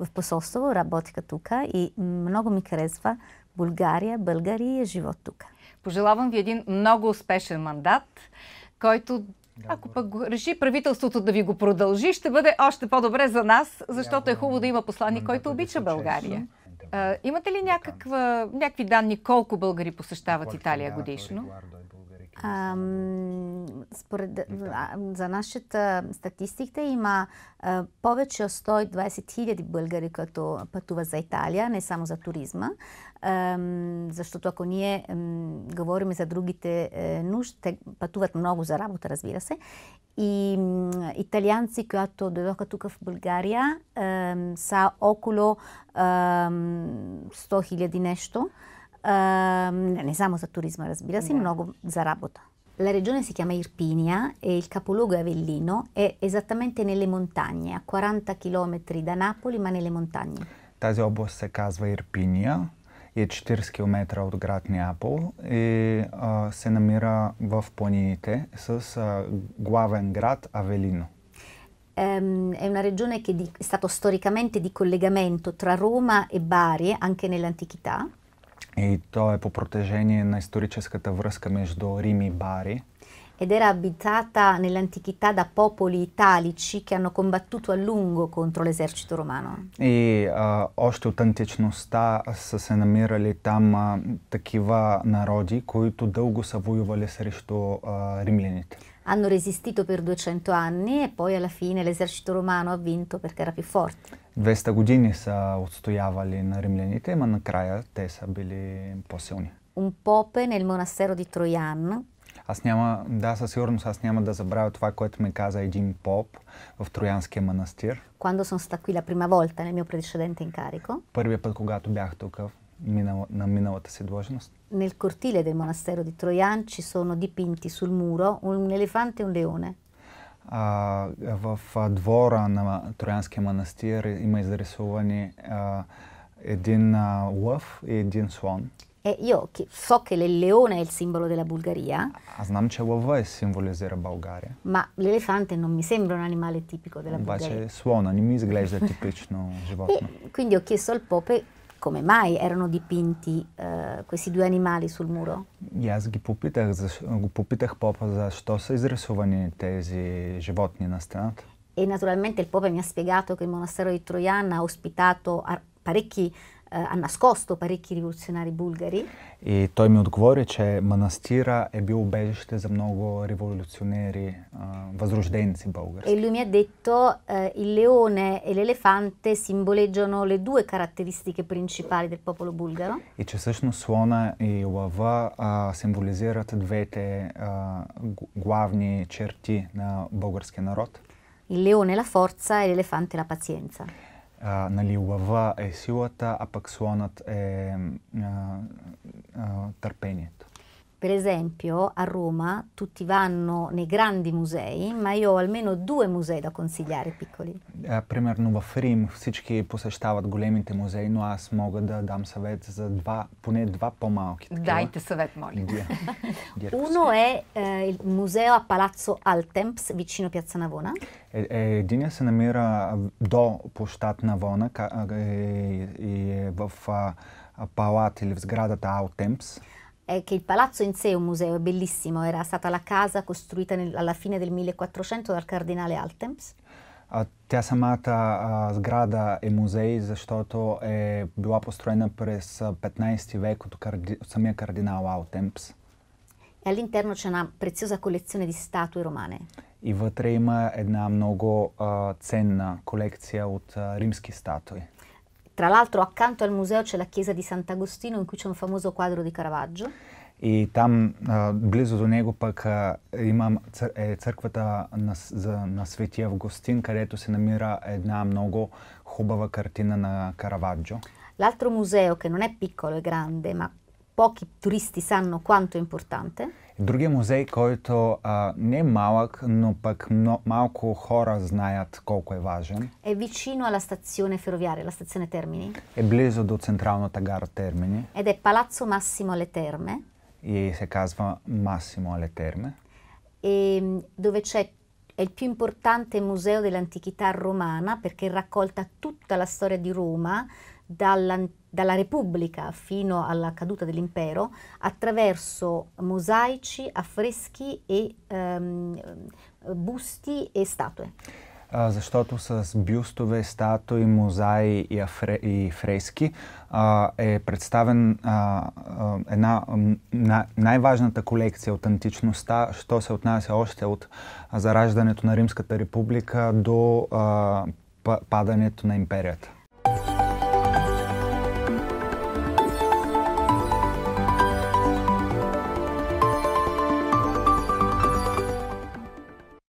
в посолство, работиха тук и много ми харесва България, България е живот тук. Пожелавам ви един много успешен мандат, който ако пък реши правителството да ви го продължи, ще бъде още по-добре за нас, защото е хубаво да има послани, който обича България. А, имате ли някаква, някакви данни колко българи посещават Италия годишно? Е а, според, за нашата статистика има а, повече от 120 000 българи, които пътуват за Италия, не само за туризма. А, защото ако ние а, говорим за другите е, нужди, те пътуват много за работа, разбира се. i italijanci koji to дойдоха тук в България е, са около е, 100 хиляди нещо. Е, не само за туризма, разбира се, да. много за работа. La regione si chiama Irpinia e il capoluogo è Avellino, è esattamente nelle montagne, a 40 km da Napoli, ma nelle montagne. Тази област се казва Ирпиния. е 40 км от град Неапол и а, се намира в планините с а, главен град Авелино. è е una regione che è stato storicamente di collegamento tra Roma e Bari anche nell'antichità. И то е по протежение на историческата връзка между Рим и Bari. ed era abitata nell'antichità da popoli italici che hanno combattuto a lungo contro l'esercito romano. E още eh, от античността са се намирали там такива народи, които дълго са воювали срещу римляните. Hanno resistito per 200 anni e poi alla fine l'esercito romano ha vinto perché era più forte. 200 години са отстоявали на римляните, но накрая те са били по-силни. Un pope nel monastero di Troian Аз няма, да, със сигурност аз няма да забравя това, което ми каза един поп в Троянския манастир. Когато съм stata прима la не ми nel mio precedente Първият път, когато бях тук минала, на миналата си длъжност. Нел кортиле del monastero di Троян ci sono dipinti sul muro un elefante e un leone. А, в двора на Троянския манастир има изрисувани а, един а, лъв и един слон. E io che so che il leone è il simbolo della Bulgaria. A znam čelovo è simbolizira Bulgaria. Ma l'elefante non mi sembra un animale tipico della Bulgaria. Invece suona, non mi sgleda tipično Quindi ho chiesto al Pope come mai erano dipinti uh, questi due animali sul muro? Аз ги попитах, го попитах попа защо са изрисувани тези животни на стената. E naturalmente il Pope mi ha spiegato che il monastero di Troian ha ospitato parecchi eh, ha nascosto parecchi rivoluzionari bulgari. I to mi odgovore, че манастира е бил убежище за много rivoluzionari, възрожденци български. E lui mi ha detto eh, il leone e l'elefante simboleggiano le due caratteristiche principali del popolo bulgaro. И че всъщност слона и лъва а, символизират двете а, главни черти на българския народ. Il leone la forza e l'elefante la pazienza. а, нали, лъва е силата, а пък слонът е а, а, търпението. Per esempio a Roma tutti vanno nei grandi musei, ma io ho almeno due musei da consigliare piccoli. Примерно в Рим всички посещават големите музеи, но аз мога да дам съвет за два, поне два по-малки. Дайте съвет, моля. Uno è eh, il museo a Palazzo Altemps, vicino Piazza Navona. Единия се намира до площад Навона и в палат или в сградата Altemps è che il palazzo in sé è un museo, è bellissimo, era stata la casa costruita nel, alla fine del 1400 dal cardinale Altemps. Altems. Тя самата сграда е музей, защото е била построена през 15 век от карди... самия кардинал Аутемпс. E all'interno c'è una preziosa collezione di statue romane. И вътре има една много ценна колекция от римски статуи. Tra l'altro accanto al museo c'è la chiesa di Sant'Agostino in cui c'è un famoso quadro di Caravaggio. И там, близо до него пък имам е църквата на, за, на Светия Августин, където се намира една много хубава картина на Караваджо. L'altro museo, che non è piccolo, e grande, ma pochi turisti sanno quanto è importante. Другия музей, който а, не е малък, но пък но, малко хора знаят колко е важен. È vicino alla stazione ferroviaria, la stazione Termini. È близо до централната гара Термини. Ed è Palazzo Massimo alle Terme. И се казва Massimo alle Terme. E, mm, dove c'è è il più importante museo dell'antichità romana perché raccolta tutta la storia di Roma dall'antichità dalla Repubblica fino alla caduta dell'impero, attraverso mosaici, affreschi e um, busti e statue. А, ah, защото с бюстове, статуи, мозаи и, афре, и фрески а, е представен а, а, една на, най-важната колекция от античността, що се отнася още от зараждането на Римската република до а, падането на империята.